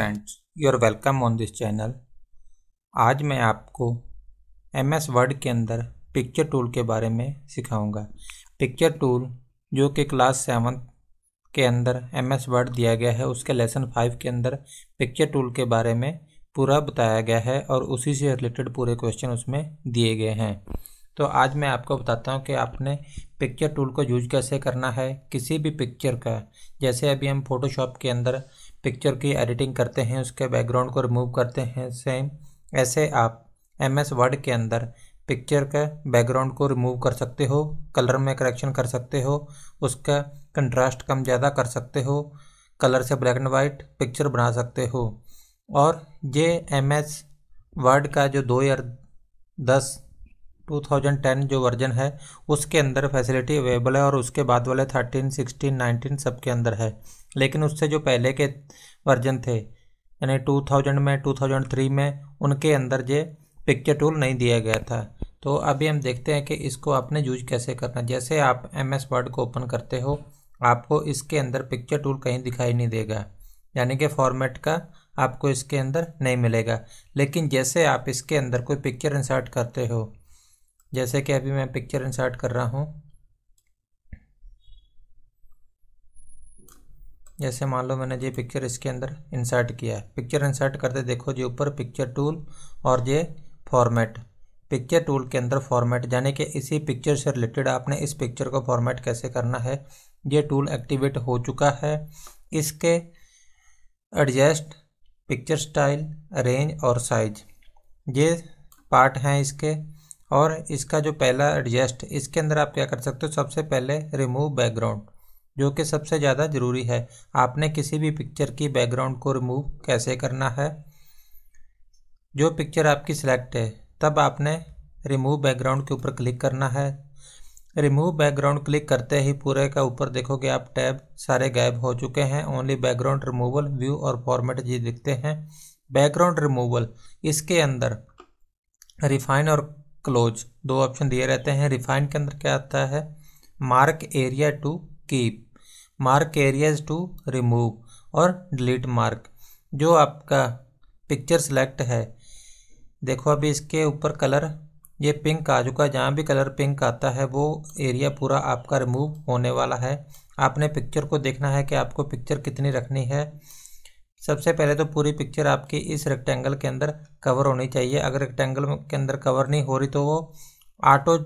friends you are welcome on this channel आज मैं आपको एम एस वर्ड के अंदर पिक्चर टूल के बारे में सिखाऊंगा पिक्चर टूल जो कि क्लास सेवन के अंदर एम एस वर्ड दिया गया है उसके लेसन फाइव के अंदर पिक्चर टूल के बारे में पूरा बताया गया है और उसी से रिलेटेड पूरे क्वेश्चन उसमें दिए गए हैं तो आज मैं आपको बताता हूँ कि आपने पिक्चर टूल को यूज कैसे करना है किसी भी पिक्चर का जैसे अभी हम फोटोशॉप के अंदर पिक्चर की एडिटिंग करते हैं उसके बैकग्राउंड को रिमूव करते हैं सेम ऐसे आप एम एस वर्ड के अंदर पिक्चर के बैकग्राउंड को रिमूव कर सकते हो कलर में करेक्शन कर सकते हो उसका कंट्रास्ट कम ज़्यादा कर सकते हो कलर से ब्लैक एंड वाइट पिक्चर बना सकते हो और ये एम एस वर्ड का जो दो हज़ार दस टू थाउजेंड टेन जो वर्जन है उसके अंदर फैसिलिटी अवेलेबल है और उसके बाद वाले थर्टीन सिक्सटीन नाइनटीन सब के अंदर है लेकिन उससे जो पहले के वर्जन थे यानी 2000 में 2003 में उनके अंदर ये पिक्चर टूल नहीं दिया गया था तो अभी हम देखते हैं कि इसको आपने यूज कैसे करना जैसे आप एम एस वर्ड को ओपन करते हो आपको इसके अंदर पिक्चर टूल कहीं दिखाई नहीं देगा यानी कि फॉर्मेट का आपको इसके अंदर नहीं मिलेगा लेकिन जैसे आप इसके अंदर कोई पिक्चर इंसर्ट करते हो जैसे कि अभी मैं पिक्चर इंसर्ट कर रहा हूँ जैसे मान लो मैंने ये पिक्चर इसके अंदर इंसर्ट किया है पिक्चर इंसर्ट करते देखो जी ऊपर पिक्चर टूल और ये फॉर्मेट पिक्चर टूल के अंदर फॉर्मेट यानी कि इसी पिक्चर से रिलेटेड आपने इस पिक्चर को फॉर्मेट कैसे करना है ये टूल एक्टिवेट हो चुका है इसके एडजस्ट पिक्चर स्टाइल रेंज और साइज ये पार्ट हैं इसके और इसका जो पहला एडजस्ट इसके अंदर आप क्या कर सकते हो सबसे पहले रिमूव बैकग्राउंड जो कि सबसे ज़्यादा ज़रूरी है आपने किसी भी पिक्चर की बैकग्राउंड को रिमूव कैसे करना है जो पिक्चर आपकी सिलेक्ट है तब आपने रिमूव बैकग्राउंड के ऊपर क्लिक करना है रिमूव बैकग्राउंड क्लिक करते ही पूरे का ऊपर देखोगे आप टैब सारे गायब हो चुके हैं ओनली बैकग्राउंड रिमूवल व्यू और फॉर्मेट जी दिखते हैं बैकग्राउंड रिमूवल इसके अंदर रिफाइन और क्लोज दो ऑप्शन दिए रहते हैं रिफाइन के अंदर क्या आता है mark area to keep mark areas to remove और डिलीट मार्क जो आपका पिक्चर सेलेक्ट है देखो अभी इसके ऊपर कलर ये पिंक आ चुका है जहाँ भी कलर पिंक आता है वो एरिया पूरा आपका रिमूव होने वाला है आपने पिक्चर को देखना है कि आपको पिक्चर कितनी रखनी है सबसे पहले तो पूरी पिक्चर आपकी इस रेक्टेंगल के अंदर कवर होनी चाहिए अगर रेक्टेंगल के अंदर कवर नहीं हो रही तो वो ऑटो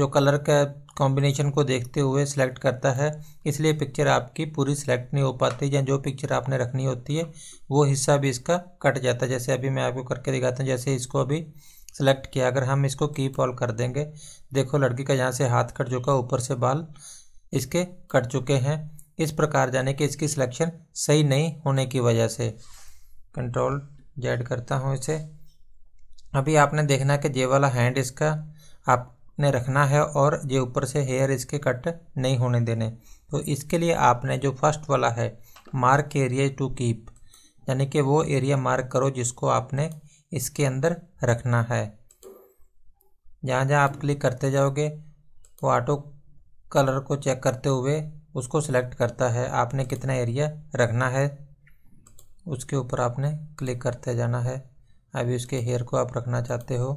जो कलर का कॉम्बिनेशन को देखते हुए सिलेक्ट करता है इसलिए पिक्चर आपकी पूरी सिलेक्ट नहीं हो पाती या जो पिक्चर आपने रखनी होती है वो हिस्सा भी इसका कट जाता है जैसे अभी मैं आपको करके दिखाता हूँ जैसे इसको अभी सेलेक्ट किया अगर हम इसको कीप ऑल कर देंगे देखो लड़की का यहाँ से हाथ कट चुका ऊपर से बाल इसके कट चुके हैं इस प्रकार जाने कि इसकी सिलेक्शन सही नहीं होने की वजह से कंट्रोल जेड करता हूँ इसे अभी आपने देखना कि ये वाला हैंड इसका आप ने रखना है और ये ऊपर से हेयर इसके कट नहीं होने देने तो इसके लिए आपने जो फर्स्ट वाला है मार्क एरिया टू कीप यानी कि वो एरिया मार्क करो जिसको आपने इसके अंदर रखना है जहाँ जहाँ आप क्लिक करते जाओगे वो ऑटो कलर को चेक करते हुए उसको सिलेक्ट करता है आपने कितना एरिया रखना है उसके ऊपर आपने क्लिक करते जाना है अभी उसके हेयर को आप रखना चाहते हो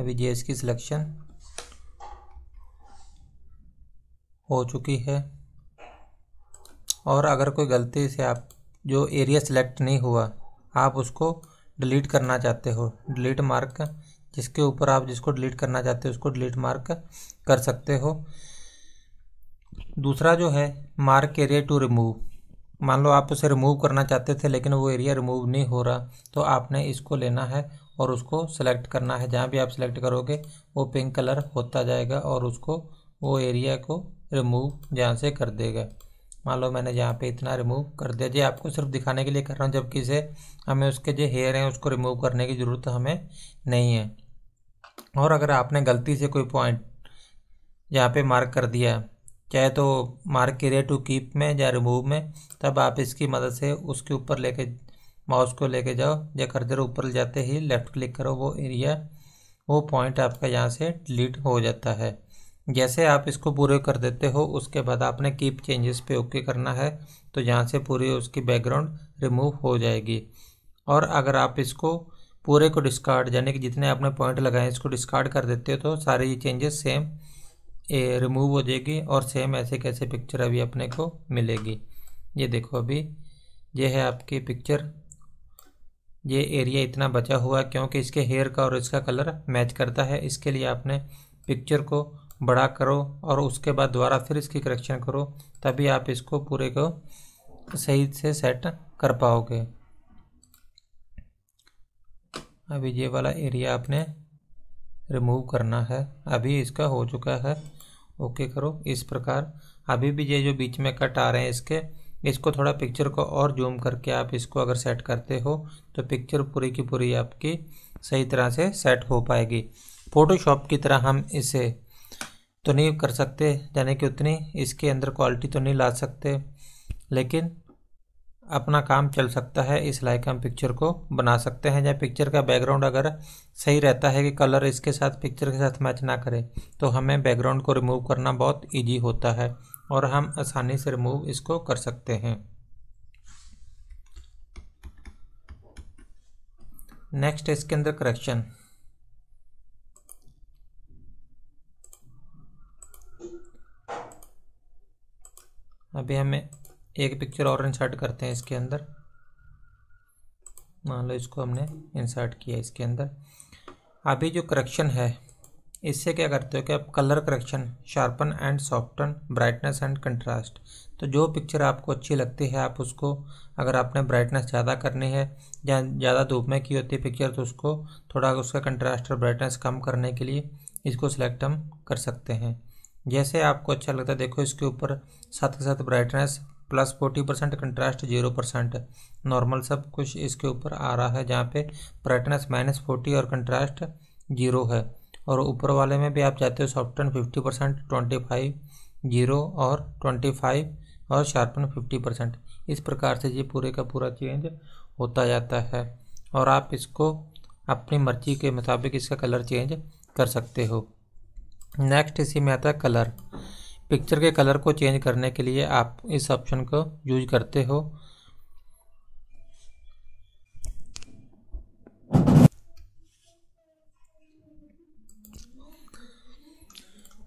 अभी जेएस की सिलेक्शन हो चुकी है और अगर कोई गलती से आप जो एरिया सिलेक्ट नहीं हुआ आप उसको डिलीट करना चाहते हो डिलीट मार्क जिसके ऊपर आप जिसको डिलीट करना चाहते हो उसको डिलीट मार्क कर सकते हो दूसरा जो है मार्क एरिया टू रिमूव मान लो आप उसे रिमूव करना चाहते थे लेकिन वो एरिया रिमूव नहीं हो रहा तो आपने इसको लेना है और उसको सेलेक्ट करना है जहाँ भी आप सेलेक्ट करोगे वो पिंक कलर होता जाएगा और उसको वो एरिया को रिमूव जहाँ से कर देगा मान लो मैंने जहाँ पे इतना रिमूव कर दिया जी आपको सिर्फ दिखाने के लिए कर रहा हूँ जबकि इसे हमें उसके जो हेयर हैं उसको रिमूव करने की ज़रूरत हमें नहीं है और अगर आपने गलती से कोई पॉइंट यहाँ पे मार्क कर दिया चाहे तो मार्क एरिया टू कीप में या रिमूव में तब आप इसकी मदद से उसके ऊपर लेके माउस को लेके जाओ या खरीदर ऊपर जाते ही लेफ़्ट क्लिक करो वो एरिया वो पॉइंट आपका यहाँ से डिलीट हो जाता है जैसे आप इसको पूरे कर देते हो उसके बाद आपने कीप चेंजेस पे ओके करना है तो यहाँ से पूरी उसकी बैकग्राउंड रिमूव हो जाएगी और अगर आप इसको पूरे को डिस्कार्ड यानी कि जितने आपने पॉइंट लगाए इसको डिस्कार्ड कर देते हो तो सारे ये चेंजेस सेम रिमूव हो जाएगी और सेम ऐसे कैसे पिक्चर अभी अपने को मिलेगी ये देखो अभी ये है आपकी पिक्चर ये एरिया इतना बचा हुआ है क्योंकि इसके हेयर का और इसका कलर मैच करता है इसके लिए आपने पिक्चर को बड़ा करो और उसके बाद दोबारा फिर इसकी करेक्शन करो तभी आप इसको पूरे को सही से सेट कर पाओगे अभी ये वाला एरिया आपने रिमूव करना है अभी इसका हो चुका है ओके करो इस प्रकार अभी भी ये जो बीच में कट आ रहे हैं इसके इसको थोड़ा पिक्चर को और जूम करके आप इसको अगर सेट करते हो तो पिक्चर पूरी की पूरी आपकी सही तरह से सेट हो पाएगी फ़ोटोशॉप की तरह हम इसे तो नहीं कर सकते यानी कि उतनी इसके अंदर क्वालिटी तो नहीं ला सकते लेकिन अपना काम चल सकता है इस लायक हम पिक्चर को बना सकते हैं या पिक्चर का बैकग्राउंड अगर सही रहता है कि कलर इसके साथ पिक्चर के साथ मैच ना करे तो हमें बैकग्राउंड को रिमूव करना बहुत ईजी होता है और हम आसानी से रिमूव इसको कर सकते हैं नेक्स्ट है इसके अंदर करेक्शन अभी हमें एक पिक्चर और इंसर्ट करते हैं इसके अंदर मान लो इसको हमने इंसर्ट किया इसके अंदर अभी जो करेक्शन है इससे क्या करते हो कि आप colour correction sharpen and soften brightness and contrast तो जो पिक्चर आपको अच्छी लगती है आप उसको अगर आपने ब्राइटनेस ज़्यादा करनी है या ज़्यादा धूप में की होती है पिक्चर तो उसको थोड़ा उसका कंट्रास्ट और ब्राइटनेस कम करने के लिए इसको सिलेक्ट हम कर सकते हैं जैसे आपको अच्छा लगता है देखो इसके ऊपर साथ के साथ brightness plus forty percent contrast zero percent normal सब कुछ इसके ऊपर आ रहा है जहाँ पे ब्राइटनेस माइनस फोर्टी और कंट्रास्ट जीरो है और ऊपर वाले में भी आप चाहते हो soften fifty percent twenty five zero और ट्वेंटी फाइव और शार्पन फिफ्टी परसेंट इस प्रकार से ये पूरे का पूरा चेंज होता जाता है और आप इसको अपनी मर्जी के मुताबिक इसका कलर चेंज कर सकते हो नेक्स्ट इसी में आता है कलर पिक्चर के कलर को चेंज करने के लिए आप इस ऑप्शन को यूज करते हो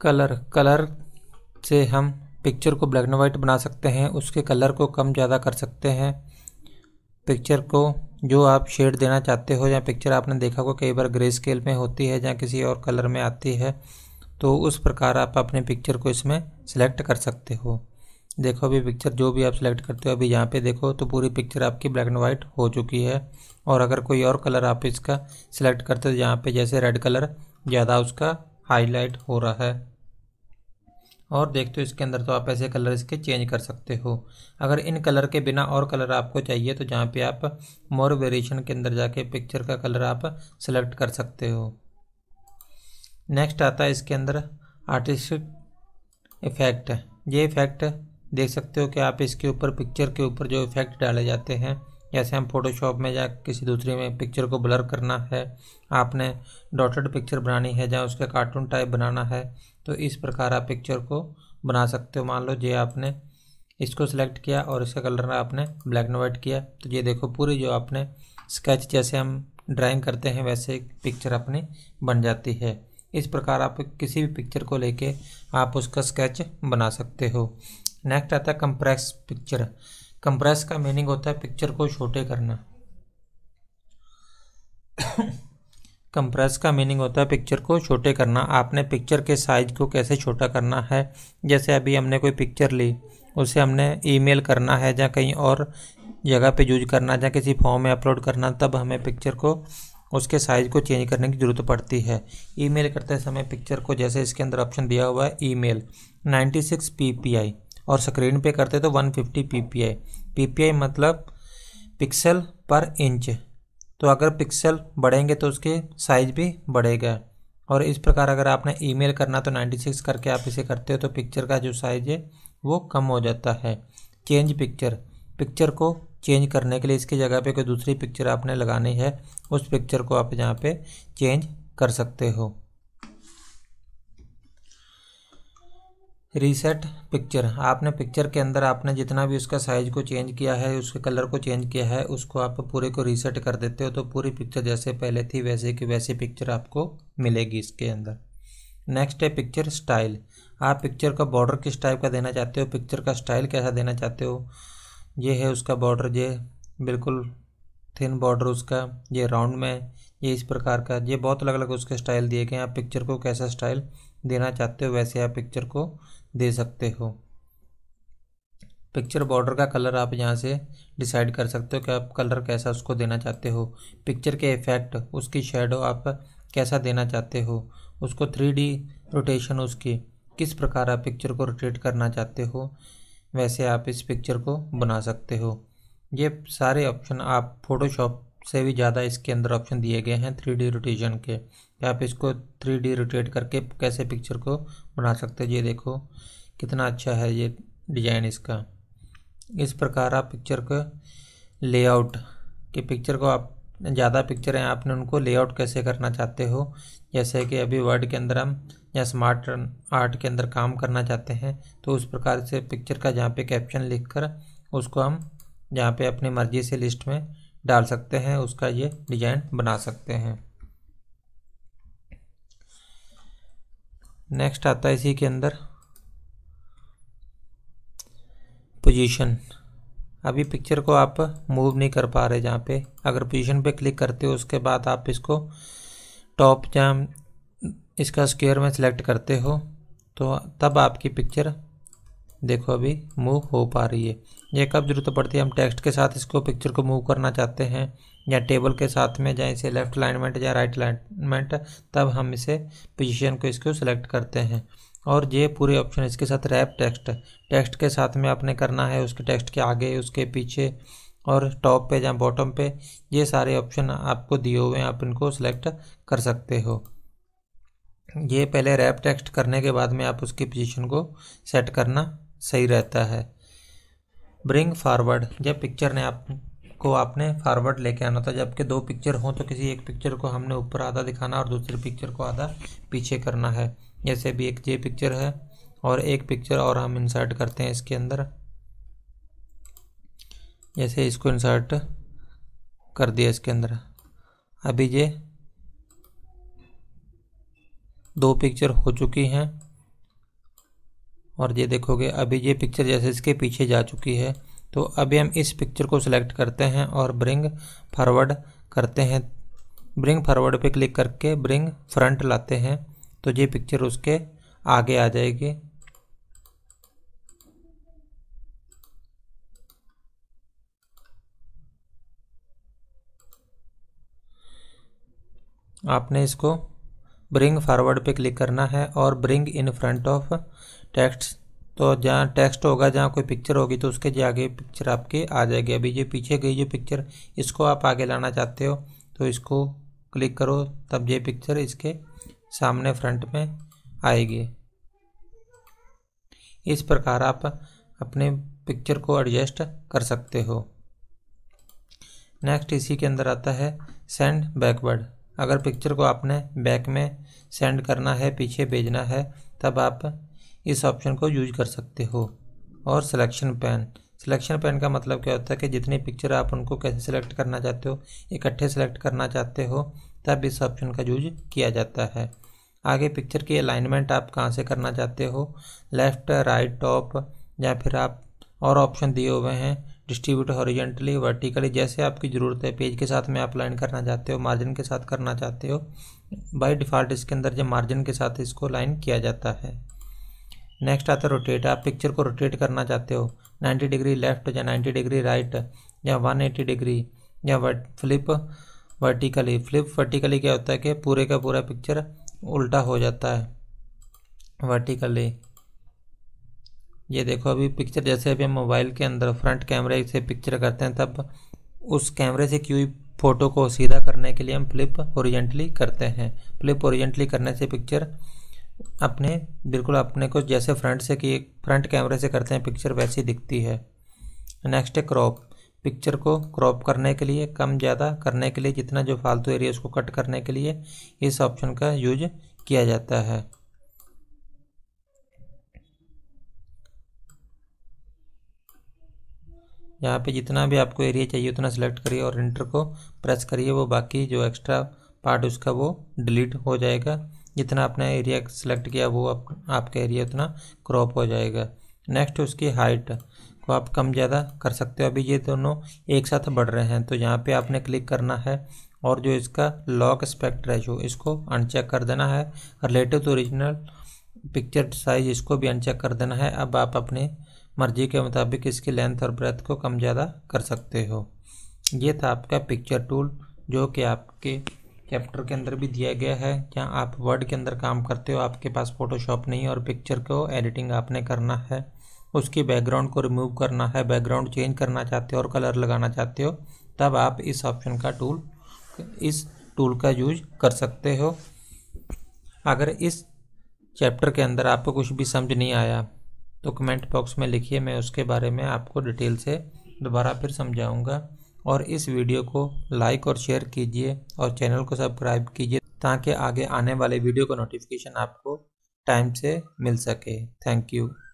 कलर कलर से हम पिक्चर को ब्लैक एंड वाइट बना सकते हैं उसके कलर को कम ज़्यादा कर सकते हैं पिक्चर को जो आप शेड देना चाहते हो या पिक्चर आपने देखा होगा कई बार ग्रे स्केल में होती है या किसी और कलर में आती है तो उस प्रकार आप अपने पिक्चर को इसमें सेलेक्ट कर सकते हो देखो अभी पिक्चर जो भी आप सेलेक्ट करते हो अभी यहाँ पे देखो तो पूरी पिक्चर आपकी ब्लैक एंड वाइट हो चुकी है और अगर कोई और कलर आप इसका सिलेक्ट करते हो यहाँ पे जैसे रेड कलर ज़्यादा उसका हाईलाइट हो रहा है और देखते हो इसके अंदर तो आप ऐसे कलर इसके चेंज कर सकते हो अगर इन कलर के बिना और कलर आपको चाहिए तो जहाँ पे आप मोर वेरिएशन के अंदर जाके पिक्चर का कलर आप सेलेक्ट कर सकते हो नेक्स्ट आता है इसके अंदर आर्टिस्ट इफ़ेक्ट ये इफ़ेक्ट देख सकते हो कि आप इसके ऊपर पिक्चर के ऊपर जो इफ़ेक्ट डाले जाते हैं जैसे हम फोटोशॉप में या किसी दूसरे में पिक्चर को ब्लर करना है आपने डॉटेड पिक्चर बनानी है या उसका कार्टून टाइप बनाना है तो इस प्रकार आप पिक्चर को बना सकते हो मान लो ये आपने इसको सिलेक्ट किया और इसका कलर आपने ब्लैक एंड वाइट किया तो ये देखो पूरी जो आपने स्केच जैसे हम ड्राइंग करते हैं वैसे एक पिक्चर अपनी बन जाती है इस प्रकार आप किसी भी पिक्चर को लेके आप उसका स्केच बना सकते हो नेक्स्ट आता है कंप्रेस पिक्चर कंप्रेस का मीनिंग होता है पिक्चर को छोटे करना कंप्रेस का मीनिंग होता है पिक्चर को छोटे करना आपने पिक्चर के साइज को कैसे छोटा करना है जैसे अभी हमने कोई पिक्चर ली उसे हमने ईमेल करना है या कहीं और जगह पे यूज करना या किसी फॉर्म में अपलोड करना तब हमें पिक्चर को उसके साइज़ को चेंज करने की ज़रूरत पड़ती है ईमेल करते समय पिक्चर को जैसे इसके अंदर ऑप्शन दिया हुआ है ईमेल 96 ppi और स्क्रीन पे करते तो 150 फिफ्टी पी पीपीआई मतलब पिक्सल पर इंच तो अगर पिक्सल बढ़ेंगे तो उसके साइज भी बढ़ेगा और इस प्रकार अगर आपने ईमेल करना तो 96 करके आप इसे करते हो तो पिक्चर का जो साइज है वो कम हो जाता है चेंज पिक्चर पिक्चर को चेंज करने के लिए इसकी जगह पे कोई दूसरी पिक्चर आपने लगानी है उस पिक्चर को आप यहाँ पे चेंज कर सकते हो रीसेट पिक्चर आपने पिक्चर के अंदर आपने जितना भी उसका साइज़ को चेंज किया है उसके कलर को चेंज किया है उसको आप पूरे को रीसेट कर देते हो तो पूरी पिक्चर जैसे पहले थी वैसे की वैसी पिक्चर आपको मिलेगी इसके अंदर नेक्स्ट है पिक्चर स्टाइल आप पिक्चर का बॉर्डर किस टाइप का देना चाहते हो पिक्चर का स्टाइल कैसा देना चाहते हो ये है उसका बॉर्डर ये बिल्कुल थिन बॉर्डर उसका ये राउंड में ये इस प्रकार का ये बहुत अलग अलग उसके स्टाइल दिए गए हैं आप पिक्चर को कैसा स्टाइल देना चाहते हो वैसे आप पिक्चर को दे सकते हो पिक्चर बॉर्डर का कलर आप यहाँ से डिसाइड कर सकते हो कि आप कलर कैसा उसको देना चाहते हो पिक्चर के इफ़ेक्ट उसकी शेडो आप कैसा देना चाहते हो उसको थ्री डी रोटेशन उसकी किस प्रकार आप पिक्चर को रोटेट करना चाहते हो वैसे आप इस पिक्चर को बना सकते हो ये सारे ऑप्शन आप फोटोशॉप से भी ज़्यादा इसके अंदर ऑप्शन दिए गए हैं थ्री डी रोटेशन के तो आप इसको थ्री डी रोटेट करके कैसे पिक्चर को बना सकते हो ये देखो कितना अच्छा है ये डिज़ाइन इसका इस प्रकार आप पिक्चर को लेआउट कि पिक्चर को आप ज़्यादा पिक्चर हैं आपने उनको लेआउट कैसे करना चाहते हो जैसे कि अभी वर्ड के अंदर हम या स्मार्ट आर्ट के अंदर काम करना चाहते हैं तो उस प्रकार से पिक्चर का जहाँ पे कैप्शन लिखकर उसको हम जहाँ पे अपनी मर्ज़ी से लिस्ट में डाल सकते हैं उसका ये डिज़ाइन बना सकते हैं नेक्स्ट आता है इसी के अंदर पोजीशन अभी पिक्चर को आप मूव नहीं कर पा रहे जहाँ पे अगर पोजीशन पे क्लिक करते हो उसके बाद आप इसको टॉप जहाँ इसका स्क्वेयर में सेलेक्ट करते हो तो तब आपकी पिक्चर देखो अभी मूव हो पा रही है यह कब जरूरत पड़ती है हम टेक्स्ट के साथ इसको पिक्चर को मूव करना चाहते हैं या टेबल के साथ में जहाँ इसे लेफ़्ट अलाइनमेंट या राइट अलाइनमेंट तब हम इसे पोजीशन को इसको सिलेक्ट करते हैं और ये पूरे ऑप्शन इसके साथ रैप टेक्स्ट टेक्स्ट के साथ में आपने करना है उसके टेक्स्ट के आगे उसके पीछे और टॉप पे या बॉटम पे ये सारे ऑप्शन आपको दिए हुए हैं आप इनको सिलेक्ट कर सकते हो ये पहले रैप टेक्स्ट करने के बाद में आप उसकी पोजीशन को सेट करना सही रहता है ब्रिंग फारवर्ड जब पिक्चर ने आप को आपने फारवर्ड लेके आना था जबकि दो पिक्चर हों तो किसी एक पिक्चर को हमने ऊपर आधा दिखाना और दूसरी पिक्चर को आधा पीछे करना है जैसे अभी एक ये पिक्चर है और एक पिक्चर और हम इंसर्ट करते हैं इसके अंदर जैसे इसको इंसर्ट कर दिया इसके अंदर अभी ये दो पिक्चर हो चुकी हैं और ये देखोगे अभी ये पिक्चर जैसे इसके पीछे जा चुकी है तो अभी हम इस पिक्चर को सिलेक्ट करते हैं और ब्रिंग फॉरवर्ड करते हैं ब्रिंग फॉरवर्ड पे क्लिक करके ब्रिंग फ्रंट लाते हैं तो ये पिक्चर उसके आगे आ जाएगी आपने इसको ब्रिंग फॉरवर्ड पे क्लिक करना है और bring in front of text तो जहाँ टेक्स्ट होगा जहाँ कोई पिक्चर होगी तो उसके आगे पिक्चर आपके आ जाएगी अभी ये पीछे गई जो पिक्चर इसको आप आगे लाना चाहते हो तो इसको क्लिक करो तब ये पिक्चर इसके सामने फ्रंट में आएगी इस प्रकार आप अपने पिक्चर को एडजस्ट कर सकते हो नेक्स्ट इसी के अंदर आता है सेंड बैकवर्ड अगर पिक्चर को आपने बैक में सेंड करना है पीछे भेजना है तब आप इस ऑप्शन को यूज कर सकते हो और सिलेक्शन पेन सिलेक्शन पेन का मतलब क्या होता है कि जितनी पिक्चर आप उनको कैसे सिलेक्ट करना चाहते हो इकट्ठे सेलेक्ट करना चाहते हो तब इस ऑप्शन का यूज किया जाता है आगे पिक्चर की अलाइनमेंट आप कहाँ से करना चाहते हो लेफ़्ट राइट टॉप या फिर आप और ऑप्शन दिए हुए हैं डिस्ट्रीब्यूट हॉरिजेंटली वर्टिकली जैसे आपकी ज़रूरत है पेज के साथ में आप लाइन करना चाहते हो मार्जिन के साथ करना चाहते हो बाय डिफ़ॉल्ट इसके अंदर जब मार्जिन के साथ इसको लाइन किया जाता है नेक्स्ट आता है रोटेट आप पिक्चर को रोटेट करना चाहते हो 90 डिग्री लेफ्ट या 90 डिग्री राइट या 180 डिग्री या vert flip vertically flip vertically क्या होता है कि पूरे का पूरा पिक्चर उल्टा हो जाता है वर्टिकली ये देखो अभी पिक्चर जैसे अभी हम मोबाइल के अंदर फ्रंट कैमरे से पिक्चर करते हैं तब उस कैमरे से की हुई फ़ोटो को सीधा करने के लिए हम फ्लिप ओरिजेंटली करते हैं फ्लिप ओरिजेंटली करने से पिक्चर अपने बिल्कुल अपने को जैसे फ्रंट से कि फ्रंट कैमरे से करते हैं पिक्चर वैसी दिखती है नेक्स्ट है क्रॉप पिक्चर को क्रॉप करने के लिए कम ज़्यादा करने के लिए जितना जो फालतू एरिया उसको कट करने के लिए इस ऑप्शन का यूज किया जाता है यहाँ पे जितना भी आपको एरिया चाहिए उतना सिलेक्ट करिए और इंटर को प्रेस करिए वो बाकी जो एक्स्ट्रा पार्ट उसका वो डिलीट हो जाएगा जितना आपने एरिया सेलेक्ट किया वो आप, आपका एरिया उतना क्रॉप हो जाएगा नेक्स्ट उसकी हाइट को आप कम ज़्यादा कर सकते हो अभी ये दोनों एक साथ बढ़ रहे हैं तो यहाँ पे आपने क्लिक करना है और जो इसका लॉक स्पेक्ट रेशो इसको अनचेक कर देना है relative to original picture size इसको भी अनचेक कर देना है अब आप अपने मर्जी के मुताबिक इसकी लेंथ और ब्रेथ को कम ज़्यादा कर सकते हो ये था आपका पिक्चर टूल जो कि आपके कैप्टर के अंदर भी दिया गया है क्या आप वर्ड के अंदर काम करते हो आपके पास फोटोशॉप नहीं और पिक्चर को एडिटिंग आपने करना है उसकी बैकग्राउंड को रिमूव करना है बैकग्राउंड चेंज करना चाहते हो और कलर लगाना चाहते हो तब आप इस ऑप्शन का टूल इस टूल का यूज कर सकते हो अगर इस चैप्टर के अंदर आपको कुछ भी समझ नहीं आया तो कमेंट बॉक्स में लिखिए मैं उसके बारे में आपको डिटेल से दोबारा फिर समझाऊँगा और इस वीडियो को लाइक और शेयर कीजिए और चैनल को सब्सक्राइब कीजिए ताकि आगे आने वाले वीडियो का नोटिफिकेशन आपको टाइम से मिल सके थैंक यू